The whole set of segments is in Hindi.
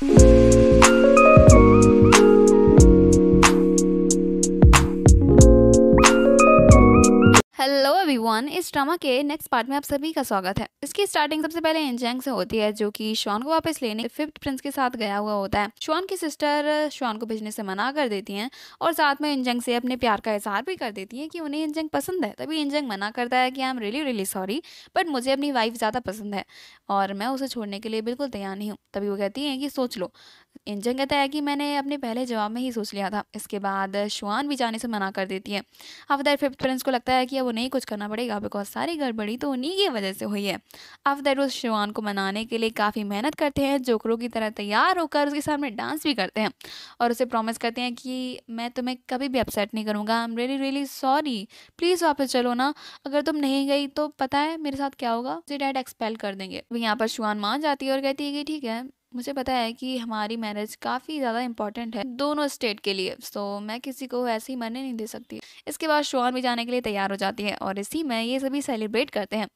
Thank you. एवरीवन इस ड्रामा के नेक्स्ट पार्ट में आप सभी का स्वागत है इसकी स्टार्टिंग सबसे पहले इंजेंग से होती है जो कि श्वान को वापस लेने फिफ्थ प्रिंस के साथ गया हुआ होता है श्वान की सिस्टर श्वान को भेजने से मना कर देती हैं और साथ में इंजेंग से अपने प्यार का इजहार भी कर देती है कि उन्हें इंजेंग पसंद है तभी इंजेंग मना करता है कि I am really really sorry but मुझे अपनी वाइफ ज़्यादा पसंद है और मैं उसे छोड़ने के लिए बिल्कुल तैयार नहीं हूँ तभी वो कहती है कि सोच लो इंजन कहता है कि मैंने अपने पहले जवाब में ही सोच लिया था इसके बाद शुआन भी जाने से मना कर देती है अफदर फिफ्थ प्रिंस को लगता है कि अब उन्हें कुछ करना पड़ेगा बिकॉज सारी गड़बड़ी तो उन्हीं की वजह से हुई है अफदर वो शुआन को मनाने के लिए काफ़ी मेहनत करते हैं जोकरों की तरह तैयार होकर उसके सामने डांस भी करते हैं और उसे प्रॉमिस करते हैं कि मैं तुम्हें कभी भी अपसेट नहीं करूँगा I am really really sorry please वापस चलो ना अगर तुम नहीं गई तो पता है मेरे साथ क्या होगा मुझे डैड एक्सपेल कर देंगे यहाँ पर शुआन मान जाती है और कहती है कि ठीक है मुझे पता है कि हमारी मैरिज काफ़ी ज़्यादा इंपॉर्टेंट है दोनों स्टेट के लिए सो तो मैं किसी को ऐसे ही मरने नहीं दे सकती इसके बाद शोर भी जाने के लिए तैयार हो जाती है और इसी में ये सभी सेलिब्रेट करते हैं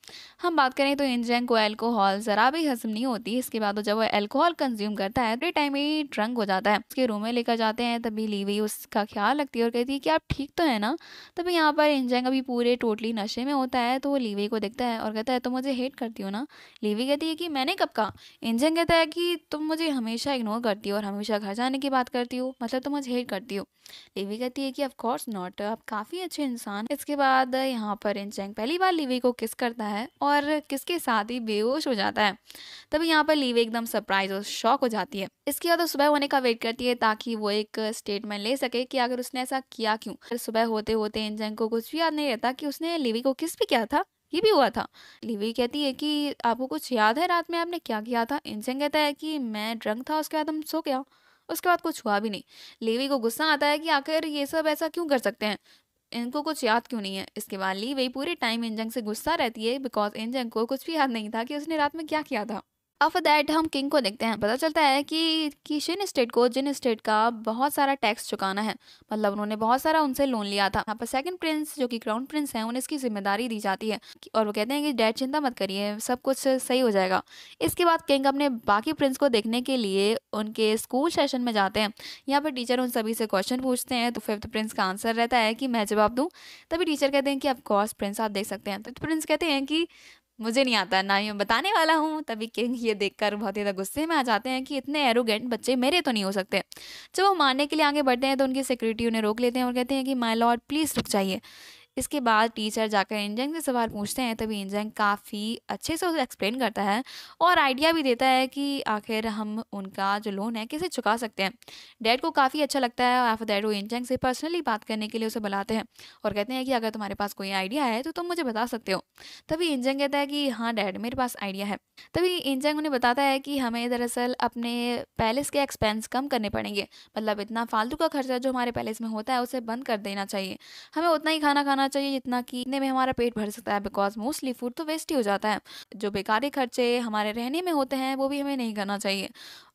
हम बात करें तो इंजैंग को एल्कोहल ज़रा भी हजम नहीं होती इसके बाद जब वो एल्कोहल कंज्यूम करता है तो टाइम ही ड्रंक हो जाता है उसके रूम में लेकर जाते हैं तभी लीवी उसका ख्याल रखती है और कहती है कि आप ठीक तो है ना तभी यहाँ पर इंजैंग अभी पूरे टोटली नशे में होता है तो वो लीवी को देखता है और कहता है तो मुझे हेट करती हो ना लीवी कहती है कि मैंने कब कहा इंजैंग कहता है कि तुम तो मुझे हमेशा इग्नोर करती हो और हमेशा घर जाने की बात करती हो मतलब तुम तो मुझे हेट करती हो लिवी कहती है कि ऑफ कोर्स नॉट आप काफ़ी अच्छे इंसान इसके बाद यहाँ पर इन चैंग पहली बार लिवी को किस करता है और किसके साथ ही बेहोश हो जाता है तभी यहाँ पर लिवी एकदम सरप्राइज और शॉक हो जाती है इसके बाद सुबह होने का वेट करती है ताकि वो एक स्टेटमेंट ले सके कि अगर उसने ऐसा किया क्यों सुबह होते होते इन चैंग को कुछ भी याद नहीं रहता कि उसने लिवी को किस भी किया था ये भी हुआ था लिवी कहती है कि आपको कुछ याद है रात में आपने क्या किया था इंसन कहता है कि मैं ड्रंक था उसके बाद हम सो गया उसके बाद कुछ हुआ भी नहीं लेवी को गुस्सा आता है कि आखिर ये सब ऐसा क्यों कर सकते हैं इनको कुछ याद क्यों नहीं है इसके बाद ली वही पूरे टाइम इंजंग से गुस्सा रहती है बिकॉज इंजंग को कुछ भी याद नहीं था कि उसने रात में क्या किया था आफ्टर दैट हम किंग को देखते हैं पता चलता है कि किशन स्टेट को जिन स्टेट का बहुत सारा टैक्स चुकाना है मतलब उन्होंने बहुत सारा उनसे लोन लिया था यहाँ पर सेकंड प्रिंस जो कि क्राउन प्रिंस है उन्हें इसकी जिम्मेदारी दी जाती है और वो कहते हैं कि डैड चिंता मत करिए सब कुछ सही हो जाएगा इसके बाद किंग अपने बाकी प्रिंस को देखने के लिए उनके स्कूल सेशन में जाते हैं यहाँ पर टीचर उन सभी से क्वेश्चन पूछते हैं तो फिफ्थ प्रिंस का आंसर रहता है कि मैं जवाब दूँ तभी टीचर कहते हैं कि ऑफकोर्स प्रिंस आप देख सकते हैं तो प्रिंस कहते हैं कि मुझे नहीं आता ना ही मैं बताने वाला हूँ तभी किंग ये देखकर बहुत ज़्यादा गुस्से में आ जाते हैं कि इतने एरोगेंट बच्चे मेरे तो नहीं हो सकते जब वो मारने के लिए आगे बढ़ते हैं तो उनकी सिक्योरिटी उन्हें रोक लेते हैं और कहते हैं कि माई लॉर्ड प्लीज़ रुक जाइए इसके बाद टीचर जाकर इंजेंग से सवाल पूछते हैं तभी इंजेंग काफ़ी अच्छे से उसे एक्सप्लेन करता है और आइडिया भी देता है कि आखिर हम उनका जो लोन है कैसे चुका सकते हैं डैड को काफ़ी अच्छा लगता है और आफ डैड वो इंजेंग से पर्सनली बात करने के लिए उसे बुलाते हैं और कहते हैं कि अगर तुम्हारे पास कोई आइडिया है तो तुम मुझे बता सकते हो तभी इंजेंग कहता है कि हाँ डैड मेरे पास आइडिया है तभी इंजेंग उन्हें बताता है कि हमें दरअसल अपने पैलेस के एक्सपेंस कम करने पड़ेंगे मतलब इतना फालतू का खर्चा जो हमारे पैलेस में होता है उसे बंद कर देना चाहिए हमें उतना ही खाना खाना होना चाहिए जितना कि इतने में हमारा पेट भर सकता है बिकॉज मोस्टली फूड तो वेस्ट ही हो जाता है जो बेकारी खर्चे हमारे रहने में होते हैं वो भी हमें नहीं करना चाहिए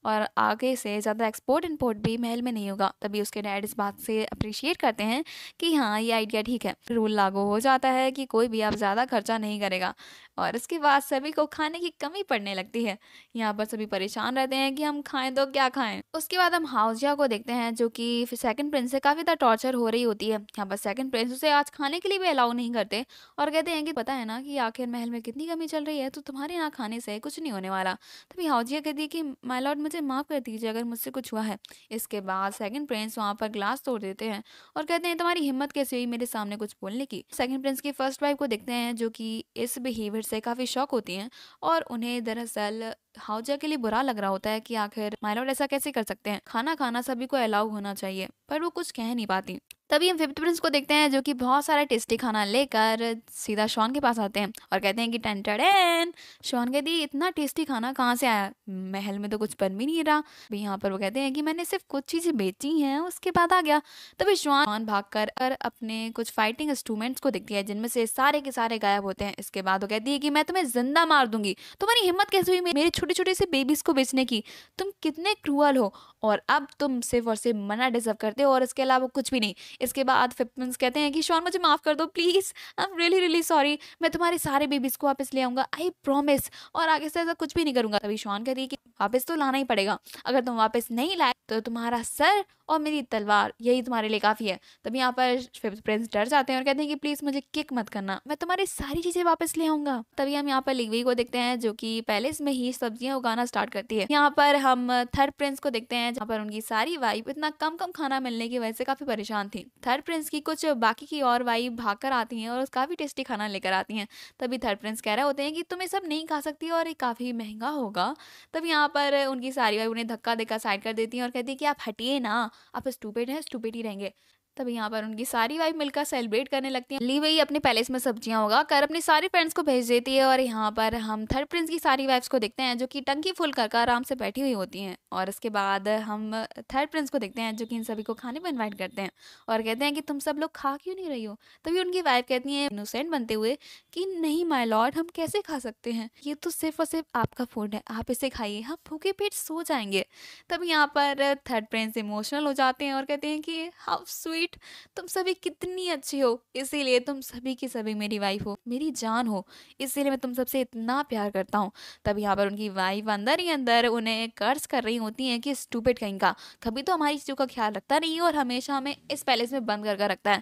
और आगे से ज़्यादा एक्सपोर्ट इम्पोर्ट भी महल में नहीं होगा तभी उसके डैड इस बात से अप्रिशिएट करते हैं कि हाँ ये आइडिया ठीक है रूल लागू हो जाता है कि कोई भी आप ज़्यादा खर्चा नहीं करेगा और इसके बाद सभी को खाने की कमी पड़ने लगती है यहाँ पर सभी परेशान रहते हैं कि हम खाएं तो क्या खाएं उसके बाद हम हाउसिया को देखते हैं जो कि सेकंड प्रिंस से काफ़ी ज़्यादा टॉर्चर हो रही होती है यहाँ पर सेकंड प्रिंस उसे आज खाने के लिए भी अलाउ नहीं करते और कहते हैं कि पता है ना कि आखिर महल में कितनी कमी चल रही है तो तुम्हारे ना खाने से कुछ नहीं होने वाला तभी हाउजिया कहती है कि माई लॉर्ड मुझे मुझे माफ़ कर दीजिए अगर मुझसे कुछ हुआ है इसके बाद सेकंड प्रिंस वहाँ पर ग्लास तोड़ देते हैं और कहते हैं तुम्हारी हिम्मत कैसे हुई मेरे सामने कुछ बोलने की सेकंड प्रिंस की फर्स्ट वाइफ को देखते हैं जो कि इस बिहेवियर से काफ़ी शौक होती हैं और उन्हें दरअसल हाउजा के लिए बुरा लग रहा होता है कि आखिर माइलॉर्ड ऐसा कैसे कर सकते हैं खाना खाना सभी को अलाउ होना चाहिए पर वो कुछ कह नहीं पाती तभी हम फिफ्थ प्रिंस को देखते हैं जो कि बहुत सारा टेस्टी खाना लेकर सीधा शोन के पास आते हैं और कहते हैं कि टन टन शॉन कहती है इतना टेस्टी खाना कहाँ से आया महल में तो कुछ बन भी नहीं रहा भी यहाँ पर वो कहते हैं कि मैंने सिर्फ कुछ चीज़ें बेची हैं उसके बाद आ गया तभी शॉन भाग कर अपने कुछ फाइटिंग इंस्ट्रूमेंट्स को देखती है जिनमें से सारे के सारे गायब होते हैं इसके बाद वो कहती है कि मैं तुम्हें जिंदा मार दूंगी तुम्हारी हिम्मत कैसे हुई मेरे छोटे छोटे से बेबीज को बेचने की तुम कितने क्रूअल हो और अब तुम सिर्फ और सिर्फ मना डिजर्व करते हो और इसके अलावा कुछ भी नहीं इसके बाद फिपमेंस कहते हैं कि शॉन मुझे माफ़ कर दो please I am really really sorry मैं तुम्हारे सारे बेबीज़ को वापस ले आऊँगा आई प्रोमिस और आगे से ऐसा कुछ भी नहीं करूँगा तभी शॉन कहती है कि वापस तो लाना ही पड़ेगा अगर तुम वापस नहीं लाए तो तुम्हारा सर और मेरी तलवार यही तुम्हारे लिए काफ़ी है तब यहाँ पर फिफ्थ प्रिंस डर जाते हैं और कहते हैं कि प्लीज़ मुझे किक मत करना मैं तुम्हारी सारी चीज़ें वापस ले आऊँगा तभी हम यहाँ पर लिगवी को देखते हैं जो कि पैलेस में ही सब्जियाँ उगाना स्टार्ट करती है यहाँ पर हम थर्ड प्रिंस को देखते हैं जहाँ पर उनकी सारी वाइफ इतना कम कम खाना मिलने की वजह से काफ़ी परेशान थी थर्ड प्रिंस की कुछ बाकी की और वाइफ भाग आती हैं और काफ़ी टेस्टी खाना लेकर आती हैं तभी थर्ड प्रिंस कह रहे होते हैं कि तुम ये सब नहीं खा सकती और ये काफ़ी महंगा होगा तब यहाँ वहाँ पर उनकी सारी वाइफ उन्हें धक्का देकर साइड कर देती हैं और कहती है कि आप हटिए ना आप स्टूपेड हैं स्टूपेड ही रहेंगे तब यहाँ पर उनकी सारी वाइफ मिलकर सेलिब्रेट करने लगती है ली वही अपने पैलेस में सब्जियां होगा कर अपने सारे फ्रेंड्स को भेज देती है और यहाँ पर हम थर्ड प्रिंस की सारी वाइफ्स को देखते हैं जो कि टंकी फुल कर आराम से बैठी हुई होती हैं और इसके बाद हम थर्ड प्रिंस को देखते हैं जो कि इन सभी को खाने पर इन्वाइट करते हैं और कहते हैं कि तुम सब लोग खा क्यों नहीं रही हो तभी उनकी वाइफ कहती है इनोसेंट बनते हुए कि नहीं माई लॉर्ड हम कैसे खा सकते हैं ये तो सिर्फ और सिर्फ आपका फूड है आप इसे खाइए हम भूखे पेट सो जाएंगे तब यहाँ पर थर्ड प्रिंस इमोशनल हो जाते हैं और कहते हैं कि हाउ स्वीट राइट तुम सभी कितनी अच्छी हो इसीलिए तुम सभी की सभी मेरी वाइफ हो मेरी जान हो इसीलिए मैं तुम सबसे इतना प्यार करता हूँ तब यहाँ पर उनकी वाइफ अंदर ही अंदर उन्हें कर्ज कर रही होती हैं कि स्टूपेट कहीं का कभी तो हमारी चीज़ों का ख्याल रखता नहीं और हमेशा हमें इस पैलेस में बंद करके रखता है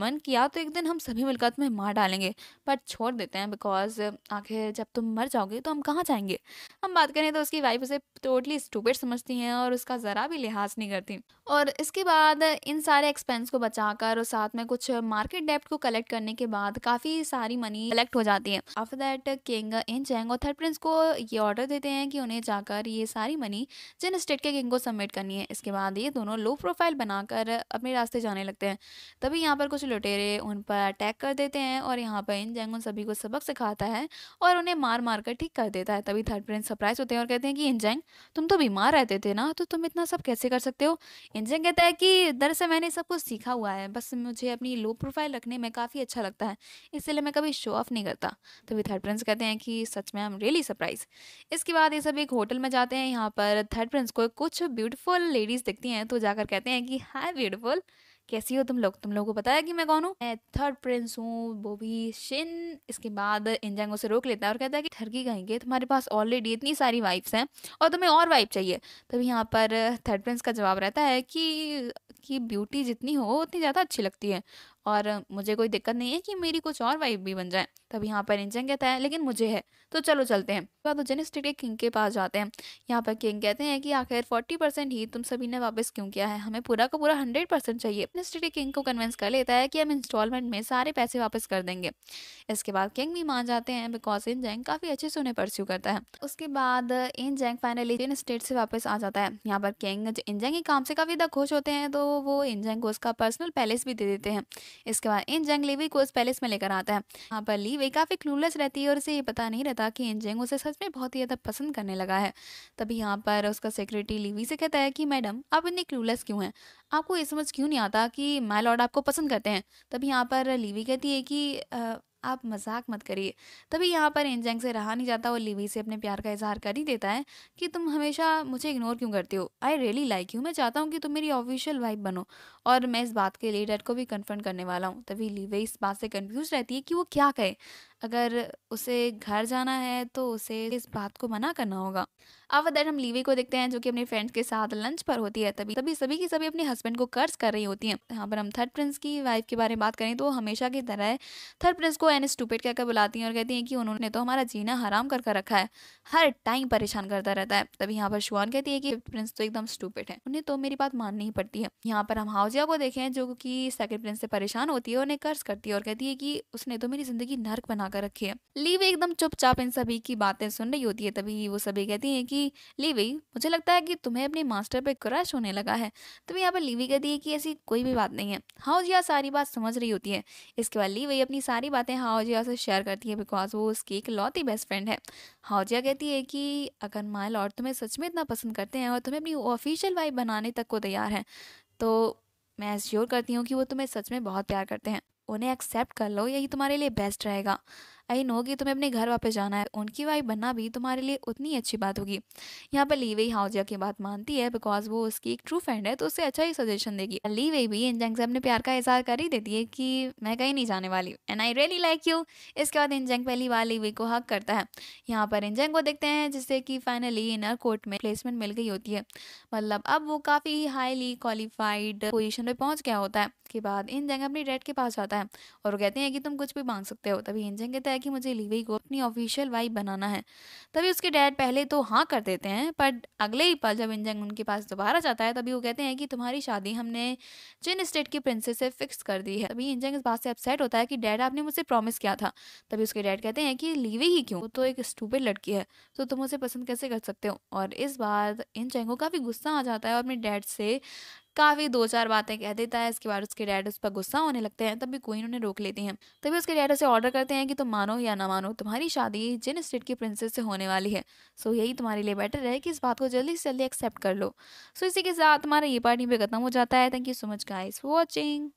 मन किया तो एक दिन हम सभी मिलकर तुम्हें मार डालेंगे पर छोड़ देते हैं बिकॉज आखिर जब तुम मर जाओगे तो हम कहाँ जाएंगे हम बात करें तो उसकी वाइफ उसे टोटली स्टूपिड समझती हैं और उसका ज़रा भी लिहाज नहीं करती और इसके बाद इन सारे एक्सपेंस फ्रेंड्स को बचाकर और साथ में कुछ मार्केट डेप्ट को कलेक्ट करने के बाद काफ़ी सारी मनी कलेक्ट हो जाती है आफ्टर दैट किंग इन जैंग और थर्ड प्रिंस को ये ऑर्डर देते हैं कि उन्हें जाकर ये सारी मनी जिन स्टेट के किंग को सबमिट करनी है इसके बाद ये दोनों लो प्रोफाइल बनाकर अपने रास्ते जाने लगते हैं तभी यहाँ पर कुछ लुटेरे उन पर अटैक कर देते हैं और यहाँ पर इन जैंग उन सभी को सबक सिखाता है और उन्हें मार मार कर ठीक कर देता है तभी थर्ड प्रिंस सरप्राइज होते हैं और कहते हैं कि इन इंजैंग तुम तो बीमार रहते थे ना तो तुम इतना सब कैसे कर सकते हो इन इंजैंग कहता है कि दरअसल मैंने सब कुछ सीखा हुआ है बस मुझे अपनी लो प्रोफाइल रखने में काफ़ी अच्छा लगता है इसलिए मैं कभी शो ऑफ नहीं करता तो भी थर्ड प्रिंस कहते हैं कि सच में आई एम रियली सरप्राइज इसके बाद ये सब एक होटल में जाते हैं यहाँ पर थर्ड प्रिंस को कुछ ब्यूटीफुल लेडीज़ दिखती हैं तो जाकर कहते हैं कि हाई ब्यूटीफुल कैसी हो तुम लोग तुम लोगों को पता है कि मैं कौन हूँ मैं थर्ड प्रिंस हूँ वो भी शिन इसके बाद इंजांगो से रोक लेता है और कहता है कि ठरकी कहेंगे तुम्हारे पास ऑलरेडी इतनी सारी वाइफ्स हैं और तुम्हें और वाइफ चाहिए तभी यहाँ पर थर्ड प्रिंस का जवाब रहता है कि कि ब्यूटी जितनी हो उतनी ज़्यादा अच्छी लगती है और मुझे कोई दिक्कत नहीं है कि मेरी कुछ और वाइफ भी बन जाए तब यहाँ पर इंजन कहता है लेकिन मुझे है तो चलो चलते हैं तो उज्जैन स्टेट के किंग के पास जाते हैं यहाँ पर किंग कहते हैं कि आखिर फोर्टी परसेंट ही तुम सभी ने वापस क्यों किया है हमें पूरा का पूरा हंड्रेड परसेंट चाहिए अपने स्टेट किंग को कन्विंस कर लेता है कि हम इंस्टॉलमेंट में सारे पैसे वापस कर देंगे इसके बाद किंग भी मान जाते हैं बिकॉज इन जैंग काफ़ी अच्छे से उन्हें परस्यू करता है उसके बाद इन जैंग फाइनली इन स्टेट से वापस आ जाता है यहाँ पर किंग इन जैंग के काम से काफ़ी ज़्यादा खुश होते हैं तो वो इन जैंग को उसका पर्सनल पैलेस भी दे देते हैं इसके बाद इन जैंग लीवी को उस पैलेस में लेकर आता है यहाँ पर लीवी वे काफ़ी क्लूलेस रहती है और उसे ये पता नहीं रहता कि एनजेंग उसे सच में बहुत ही ज़्यादा पसंद करने लगा है तभी यहाँ पर उसका सेक्रेटरी लीवी से कहता है कि मैडम आप इतनी क्लूलेस क्यों हैं आपको ये समझ क्यों नहीं आता कि माई लॉर्ड आपको पसंद करते हैं तभी यहाँ पर लीवी कहती है कि आप मजाक मत करिए तभी यहाँ पर एनजैंग से रहा नहीं जाता और लिवी से अपने प्यार का इजहार कर ही देता है कि तुम हमेशा मुझे इग्नोर क्यों करते हो आई रियली लाइक यू मैं चाहता हूँ कि तुम मेरी ऑफिशियल वाइफ बनो और मैं इस बात के लिए डैड को भी कन्फर्म करने वाला हूँ तभी लिवी इस बात से कन्फ्यूज रहती है कि वो क्या कहे अगर उसे घर जाना है तो उसे इस बात को मना करना होगा अब अदर हम लीवी को देखते हैं जो कि अपने फ्रेंड्स के साथ लंच पर होती है तभी तभी सभी की सभी अपने हस्बैंड को कर्ज कर रही होती हैं यहाँ पर हम थर्ड प्रिंस की वाइफ के बारे में बात करें तो हमेशा की तरह थर्ड प्रिंस को एन स्टूपेट कहकर बुलाती हैं और कहती हैं कि उन्होंने तो हमारा जीना हराम कर कर रखा है हर टाइम परेशान करता रहता है तभी यहाँ पर शुआन कहती है कि प्रिंस तो एकदम स्टूपेट है उन्हें तो मेरी बात माननी ही पड़ती है यहाँ पर हम हाउजिया को देखें जो कि सेकंड प्रिंस से परेशान होती है और उन्हें कर्ज करती है और कहती है कि उसने तो मेरी जिंदगी नर्क बना बना कर रखी है लीवे एकदम चुपचाप इन सभी की बातें सुन रही होती है तभी वो सभी कहती है कि लीवे मुझे लगता है कि तुम्हें अपने मास्टर पे क्रश होने लगा है तभी यहाँ पर लीवी कहती है कि ऐसी कोई भी बात नहीं है हाउजिया सारी बात समझ रही होती है इसके बाद लीवे अपनी सारी बातें हाउजिया से शेयर करती है बिकॉज वो उसकी एक लौती बेस्ट फ्रेंड है हाउजिया कहती है कि अगर माई लॉर्ड तुम्हें सच में इतना पसंद करते हैं और तुम्हें अपनी ऑफिशियल वाइफ बनाने तक को तैयार है तो मैं श्योर करती हूँ कि वो तुम्हें सच में बहुत प्यार करते हैं उन्हें एक्सेप्ट कर लो यही तुम्हारे लिए बेस्ट रहेगा आई नो कि तुम्हें अपने घर वापस जाना है उनकी वाइफ बनना भी तुम्हारे लिए उतनी अच्छी बात होगी यहाँ पर लीवे हाउजिया की बात मानती है बिकॉज वो उसकी एक ट्रू फ्रेंड है तो उससे अच्छा ही सजेशन देगी लीवे भी जंग से अपने प्यार का इजहार कर ही देती है कि मैं कहीं नहीं जाने वाली and I really like you इसके बाद जंग पहली बार लीवे को हक करता है यहाँ पर इन जंग को देखते हैं जिससे कि फाइनली इनर कोर्ट में प्लेसमेंट मिल गई होती है मतलब अब वो काफ़ी हाईली क्वालिफाइड पोजिशन पर पहुंच गया होता है के बाद जंग अपनी डैड के पास जाता है और वो कहते हैं कि तुम कुछ भी मांग सकते हो तभी इन जंग कहता है है कि मुझे लीवी को अपनी ऑफिशियल वाइफ बनाना है तभी उसके डैड पहले तो हाँ कर देते हैं पर अगले ही पल जब इंजंग उनके पास दोबारा जाता है तभी वो कहते हैं कि तुम्हारी शादी हमने चिन स्टेट की प्रिंसेस से फिक्स कर दी है तभी इंजंग इस बात से अपसेट होता है कि डैड आपने मुझसे प्रॉमिस किया था तभी उसके डैड कहते हैं कि लीवी ही क्यों तो एक स्टूपेड लड़की है तो तुम उसे पसंद कैसे कर सकते हो और इस बार इन को काफ़ी गुस्सा आ जाता है और अपने डैड से काफ़ी दो चार बातें कह देता है इसके बाद उसके डैड उस पर गुस्सा होने लगते हैं तभी क्वीन उन्हें रोक लेती हैं तभी उसके डैड उसे ऑर्डर करते हैं कि तुम मानो या ना मानो तुम्हारी शादी जिन स्टेट की प्रिंसेस से होने वाली है सो यही तुम्हारे लिए बेटर है कि इस बात को जल्दी से जल्दी एक्सेप्ट कर लो सो इसी के साथ तुम्हारा ये पार्टी भी पे खत्म हो जाता है thank you so much guys for watching